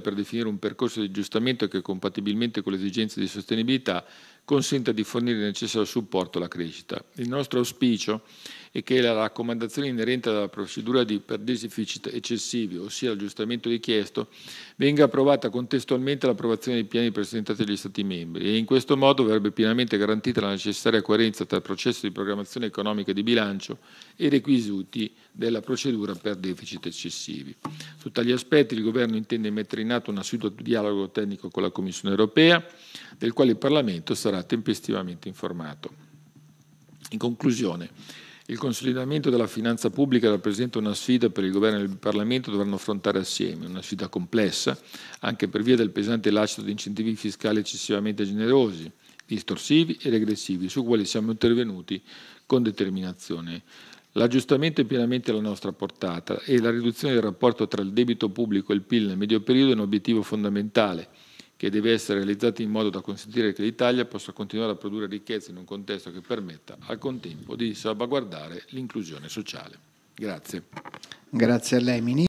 per definire un percorso di aggiustamento che compatibilmente con le esigenze di sostenibilità consenta di fornire il necessario supporto alla crescita. Il nostro auspicio è che la raccomandazione inerente alla procedura di, per deficit eccessivi, ossia l'aggiustamento richiesto, venga approvata contestualmente all'approvazione dei piani presentati dagli Stati membri e in questo modo verrebbe pienamente garantita la necessaria coerenza tra il processo di programmazione economica e di bilancio e i requisiti della procedura per deficit eccessivi. Su tali aspetti il Governo intende mettere in atto un assoluto dialogo tecnico con la Commissione europea, del quale il Parlamento sarà tempestivamente informato. In conclusione, il consolidamento della finanza pubblica rappresenta una sfida per il Governo e il Parlamento dovranno affrontare assieme, una sfida complessa, anche per via del pesante lascito di incentivi fiscali eccessivamente generosi, distorsivi e regressivi, su quali siamo intervenuti con determinazione. L'aggiustamento è pienamente alla nostra portata e la riduzione del rapporto tra il debito pubblico e il PIL nel medio periodo è un obiettivo fondamentale che deve essere realizzato in modo da consentire che l'Italia possa continuare a produrre ricchezza in un contesto che permetta al contempo di salvaguardare l'inclusione sociale. Grazie. Grazie a lei, Ministro.